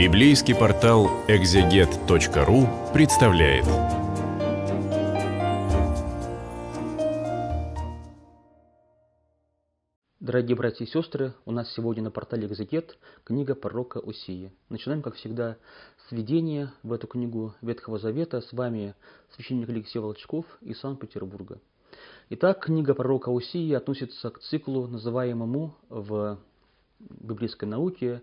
Библейский портал экзегет.ру представляет. Дорогие братья и сестры, у нас сегодня на портале «Экзегет» книга пророка Усии. Начинаем, как всегда, с введения в эту книгу Ветхого Завета. С вами священник Алексей Волчков из Санкт-Петербурга. Итак, книга пророка Усии относится к циклу, называемому в библейской науке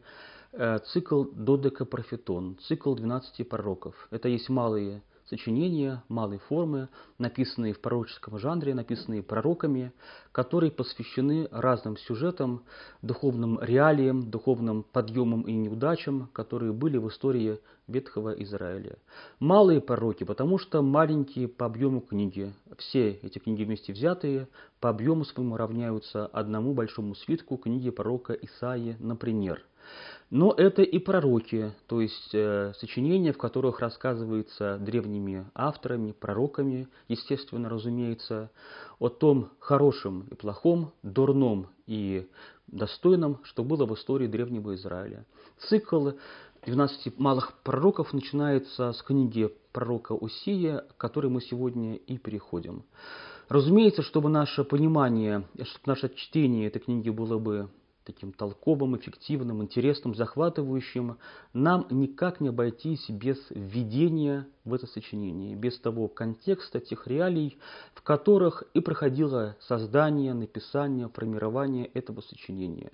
Э, цикл Додека «Додекапрофитон», цикл «12 пророков». Это есть малые сочинения, малые формы, написанные в пророческом жанре, написанные пророками, которые посвящены разным сюжетам, духовным реалиям, духовным подъемам и неудачам, которые были в истории Ветхого Израиля. Малые пророки, потому что маленькие по объему книги. Все эти книги вместе взятые по объему своему равняются одному большому свитку книги пророка Исаии, например – но это и пророки, то есть э, сочинения, в которых рассказывается древними авторами, пророками, естественно, разумеется, о том хорошем и плохом, дурном и достойном, что было в истории древнего Израиля. Цикл 12 малых пророков начинается с книги пророка Усия, к которой мы сегодня и переходим. Разумеется, чтобы наше понимание, чтобы наше чтение этой книги было бы таким толковым, эффективным, интересным, захватывающим, нам никак не обойтись без введения в это сочинение, без того контекста, тех реалий, в которых и проходило создание, написание, формирование этого сочинения.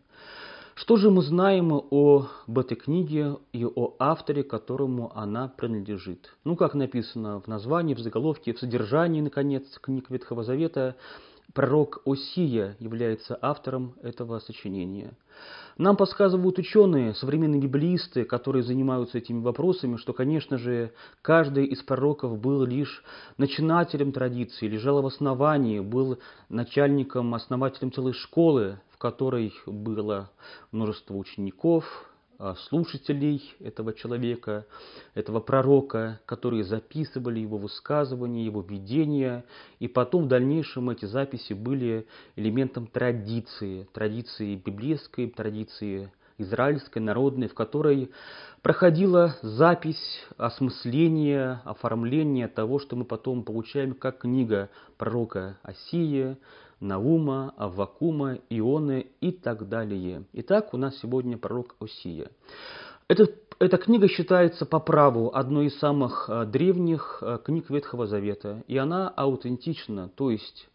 Что же мы знаем об этой книге и о авторе, которому она принадлежит? Ну, как написано в названии, в заголовке, в содержании, наконец, книг Ветхого Завета – Пророк Осия является автором этого сочинения. Нам подсказывают ученые, современные библиисты, которые занимаются этими вопросами, что, конечно же, каждый из пророков был лишь начинателем традиции, лежал в основании, был начальником, основателем целой школы, в которой было множество учеников, а, слушателей этого человека, этого пророка, которые записывали его высказывания, его видения, и потом в дальнейшем эти записи были элементом традиции, традиции библейской, традиции израильской, народной, в которой проходила запись, осмысление, оформление того, что мы потом получаем как книга пророка Осии, Наума, Аввакума, Ионы и так далее. Итак, у нас сегодня пророк Осия. Это, эта книга считается по праву одной из самых э, древних э, книг Ветхого Завета, и она аутентична, то есть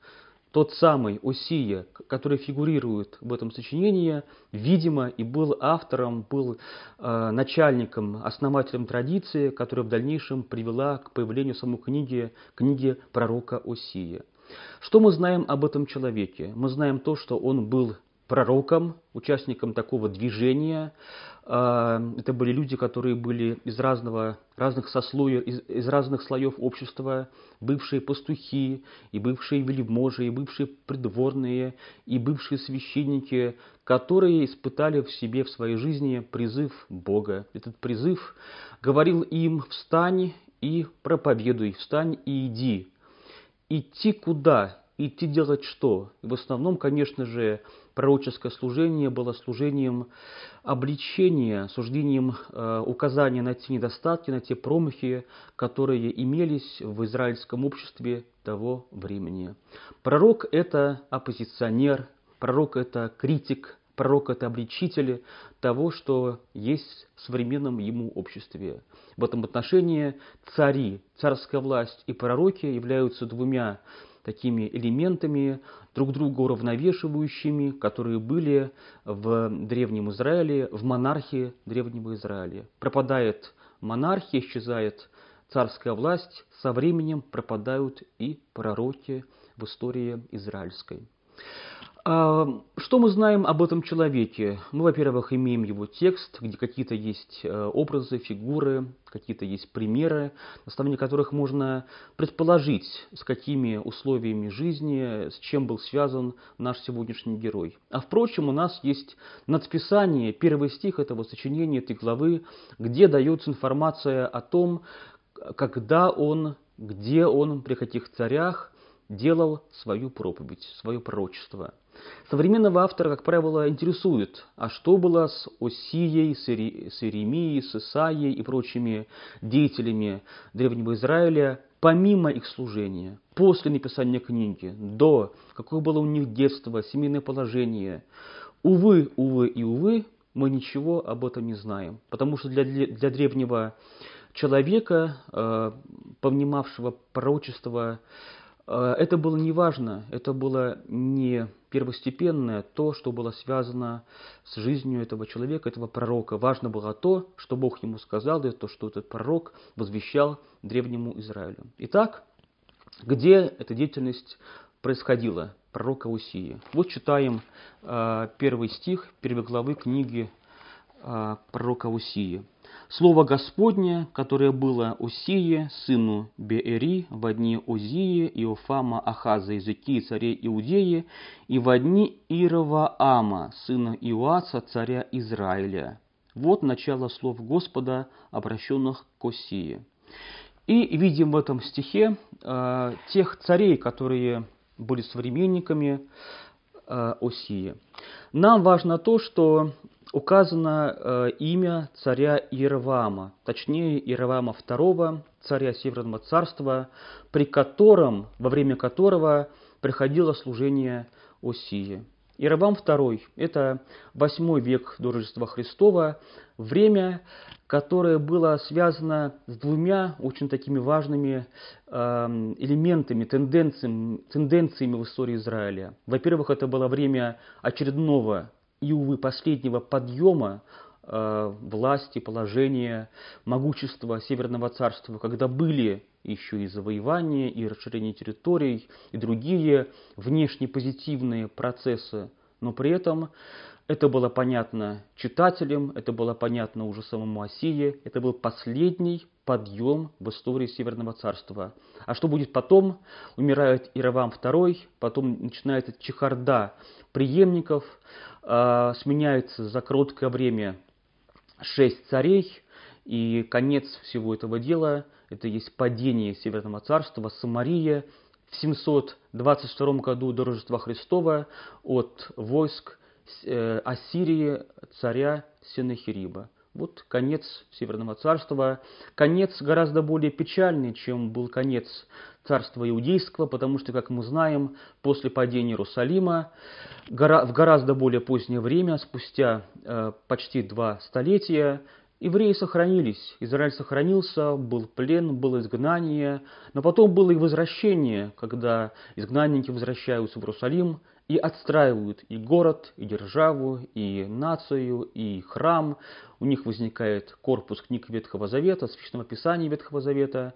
тот самый Осия, который фигурирует в этом сочинении, видимо, и был автором, был э, начальником, основателем традиции, которая в дальнейшем привела к появлению самой книги, книги пророка Осия. Что мы знаем об этом человеке? Мы знаем то, что он был пророком, участником такого движения. А, это были люди, которые были из разного, разных сослоев, из, из разных слоев общества, бывшие пастухи, и бывшие вельможи, и бывшие придворные, и бывшие священники, которые испытали в себе, в своей жизни призыв Бога. Этот призыв говорил им «встань и проповедуй, встань и иди» идти куда, идти делать что. в основном, конечно же, пророческое служение было служением обличения, суждением э, указания на те недостатки, на те промахи, которые имелись в израильском обществе того времени. Пророк – это оппозиционер, пророк – это критик, Пророк – это обличители того, что есть в современном ему обществе. В этом отношении цари, царская власть и пророки являются двумя такими элементами, друг друга уравновешивающими, которые были в Древнем Израиле, в монархии Древнего Израиля. Пропадает монархия, исчезает царская власть, со временем пропадают и пророки в истории израильской. А, что мы знаем об этом человеке? Мы, во-первых, имеем его текст, где какие-то есть э, образы, фигуры, какие-то есть примеры, на основании которых можно предположить, с какими условиями жизни, с чем был связан наш сегодняшний герой. А впрочем, у нас есть надписание, первый стих этого сочинения, этой главы, где дается информация о том, когда он, где он, при каких царях делал свою проповедь, свое пророчество – Современного автора, как правило, интересует, а что было с Осией, с, Ири... с Иеремией, с Исаией и прочими деятелями Древнего Израиля, помимо их служения, после написания книги, до, какое было у них детство, семейное положение. Увы, увы и увы, мы ничего об этом не знаем, потому что для, для древнего человека, э, повнимавшего пророчество Э, это было не важно, это было не первостепенное то, что было связано с жизнью этого человека, этого пророка. Важно было то, что Бог ему сказал, и то, что этот пророк возвещал древнему Израилю. Итак, где эта деятельность происходила, пророка Усии? Вот читаем э, первый стих первой главы книги э, пророка Усии. Слово Господне, которое было Усие, сыну Беэри, в дни Узии, Иофама, Ахаза, языки царей Иудеи, и в одни Ирова Ама, сына Иоаса, царя Израиля. Вот начало слов Господа, обращенных к Осии. И видим в этом стихе э, тех царей, которые были современниками э, Осии. Нам важно то, что указано э, имя царя Иервама, точнее Иервама II, царя Северного царства, при котором, во время которого приходило служение Осии. Иеровам II – это восьмой век до Рождества Христова, время, которое было связано с двумя очень такими важными эм, элементами, тенденциями, тенденциями в истории Израиля. Во-первых, это было время очередного и, увы, последнего подъема э, власти, положения, могущества Северного Царства, когда были еще и завоевания, и расширение территорий, и другие внешне позитивные процессы, но при этом это было понятно читателям, это было понятно уже самому Осии, это был последний подъем в истории Северного Царства. А что будет потом? Умирает Иравам II, потом начинается чехарда преемников, э, сменяется за короткое время шесть царей, и конец всего этого дела – это есть падение Северного царства, Самария в 722 году до Рождества Христова от войск э, Ассирии царя Синахириба. Вот конец Северного царства, конец гораздо более печальный, чем был конец царства иудейского, потому что, как мы знаем, после падения Иерусалима в гораздо более позднее время, спустя э, почти два столетия, Евреи сохранились, Израиль сохранился, был плен, было изгнание, но потом было и возвращение, когда изгнанники возвращаются в Иерусалим, и отстраивают и город, и державу, и нацию, и храм. У них возникает корпус книг Ветхого Завета, священного писания Ветхого Завета.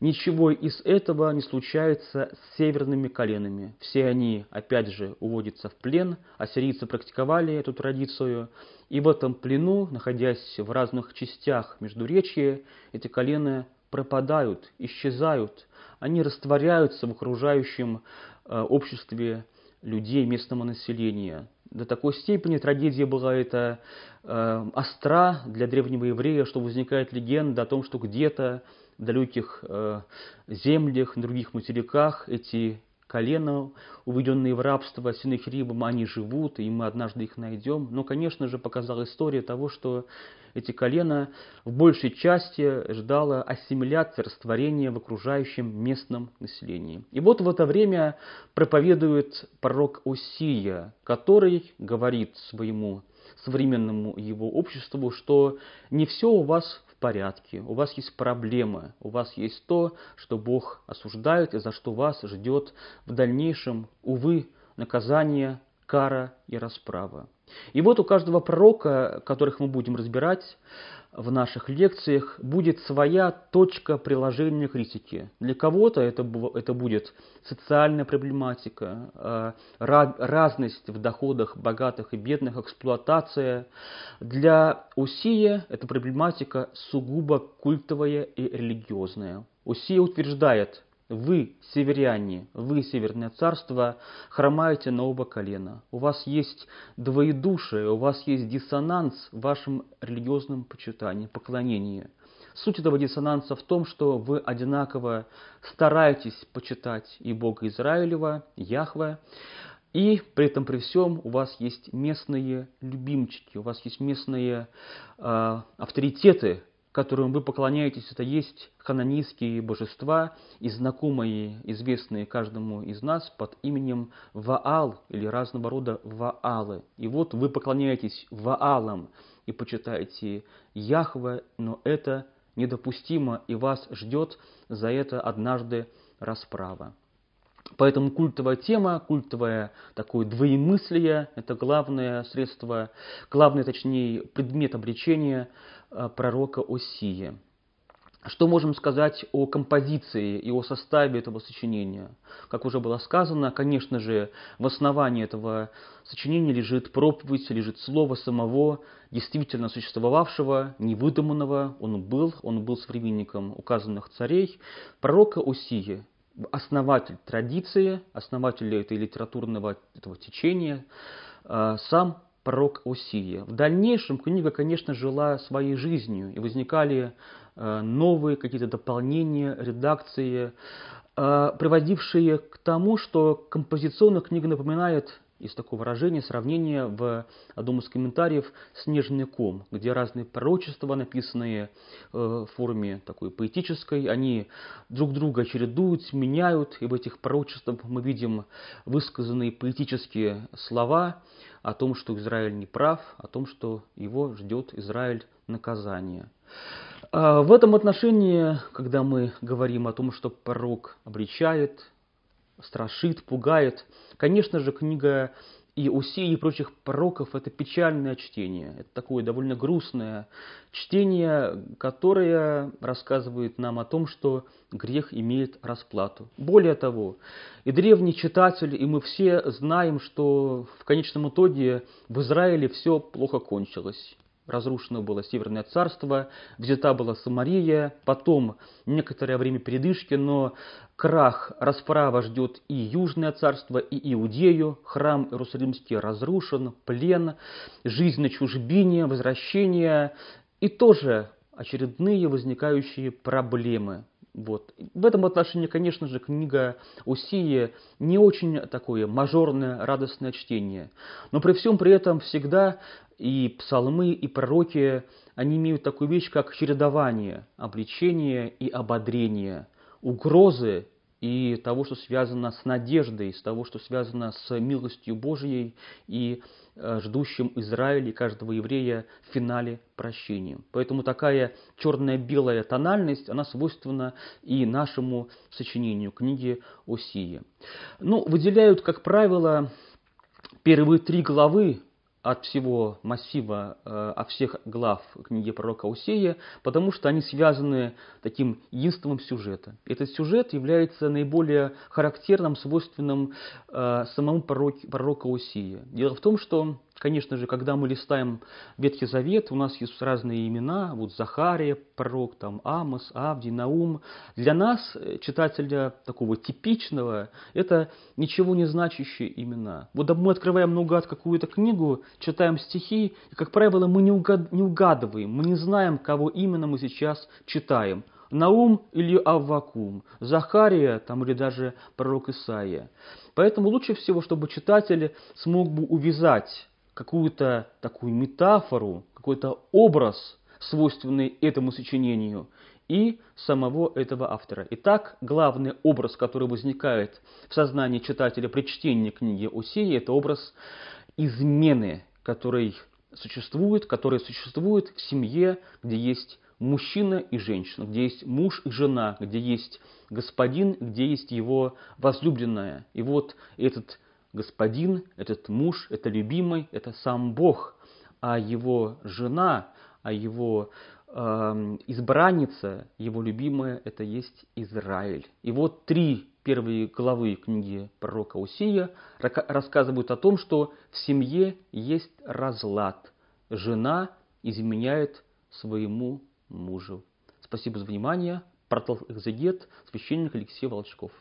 Ничего из этого не случается с северными коленами. Все они, опять же, уводятся в плен. Ассирийцы практиковали эту традицию. И в этом плену, находясь в разных частях Междуречья, эти колена пропадают, исчезают. Они растворяются в окружающем э, обществе людей, местного населения. До такой степени трагедия была эта э, остра для древнего еврея, что возникает легенда о том, что где-то в далеких э, землях, на других материках эти колено, уведенные в рабство Синахирибом, они живут, и мы однажды их найдем. Но, конечно же, показала история того, что эти колена в большей части ждало ассимиляции, растворения в окружающем местном населении. И вот в это время проповедует пророк Осия, который говорит своему современному его обществу, что не все у вас порядке, у вас есть проблемы, у вас есть то, что Бог осуждает и за что вас ждет в дальнейшем, увы, наказание кара и расправа. И вот у каждого пророка, которых мы будем разбирать в наших лекциях, будет своя точка приложения критики. Для кого-то это, это будет социальная проблематика, э, разность в доходах богатых и бедных, эксплуатация. Для Усия эта проблематика сугубо культовая и религиозная. Усия утверждает – вы, северяне, вы, северное царство, хромаете на оба колена. У вас есть двоедушие, у вас есть диссонанс в вашем религиозном почитании, поклонении. Суть этого диссонанса в том, что вы одинаково стараетесь почитать и Бога Израилева, Яхве, и при этом при всем у вас есть местные любимчики, у вас есть местные э, авторитеты, которым вы поклоняетесь, это есть хананийские божества и знакомые, известные каждому из нас под именем Ваал или разного рода Ваалы. И вот вы поклоняетесь Ваалам и почитаете Яхве, но это недопустимо, и вас ждет за это однажды расправа. Поэтому культовая тема, культовое такое двоемыслие – это главное средство, главное, точнее, предмет обречения. Э, пророка Осии. Что можем сказать о композиции и о составе этого сочинения? Как уже было сказано, конечно же, в основании этого сочинения лежит проповедь, лежит слово самого действительно существовавшего, невыдуманного. Он был, он был современником указанных царей, пророка Осии, основатель традиции, основатель этой литературного этого течения, э, сам пророк Усия. В дальнейшем книга, конечно, жила своей жизнью, и возникали э, новые какие-то дополнения, редакции, э, приводившие к тому, что композиционная книга напоминает есть такое выражение, сравнение в одном из комментариев «снежный ком», где разные пророчества, написанные э, в форме такой поэтической, они друг друга чередуют, меняют, и в этих пророчествах мы видим высказанные поэтические слова о том, что Израиль не прав, о том, что его ждет Израиль наказание. А, в этом отношении, когда мы говорим о том, что пророк обречает, страшит, пугает. Конечно же, книга и Усии и прочих пророков – это печальное чтение. Это такое довольно грустное чтение, которое рассказывает нам о том, что грех имеет расплату. Более того, и древний читатель, и мы все знаем, что в конечном итоге в Израиле все плохо кончилось разрушено было Северное царство, взята была Самария, потом некоторое время передышки, но крах, расправа ждет и Южное царство, и Иудею, храм Иерусалимский разрушен, плен, жизнь на чужбине, возвращение и тоже очередные возникающие проблемы – вот. В этом отношении, конечно же, книга Усии не очень такое мажорное, радостное чтение. Но при всем при этом всегда и псалмы, и пророки, они имеют такую вещь, как чередование, обличение и ободрение, угрозы и того, что связано с надеждой, с того, что связано с милостью Божьей и э, ждущим Израиля и каждого еврея в финале прощения. Поэтому такая черная-белая тональность, она свойственна и нашему сочинению книги Осии. Ну, выделяют, как правило, первые три главы от всего массива, э, от всех глав книги пророка Усея, потому что они связаны таким единством сюжета. Этот сюжет является наиболее характерным, свойственным э, самому пророку пророка Усея. Дело в том, что Конечно же, когда мы листаем Ветхий Завет, у нас есть разные имена, вот Захария, пророк, там Амос, Авди, Наум. Для нас, э, читателя такого типичного, это ничего не значащие имена. Вот мы открываем наугад какую-то книгу, читаем стихи, и, как правило, мы не, угадываем, мы не знаем, кого именно мы сейчас читаем. Наум или Аввакум, Захария там, или даже пророк Исаия. Поэтому лучше всего, чтобы читатель смог бы увязать какую-то такую метафору, какой-то образ, свойственный этому сочинению, и самого этого автора. Итак, главный образ, который возникает в сознании читателя при чтении книги Осеи, это образ измены, который существует, который существует в семье, где есть мужчина и женщина, где есть муж и жена, где есть господин, где есть его возлюбленная. И вот этот господин, этот муж, это любимый, это сам Бог, а его жена, а его э, избранница, его любимая, это есть Израиль. И вот три первые главы книги пророка Усия рассказывают о том, что в семье есть разлад. Жена изменяет своему мужу. Спасибо за внимание. Портал «Экзегет», священник Алексей Волчков.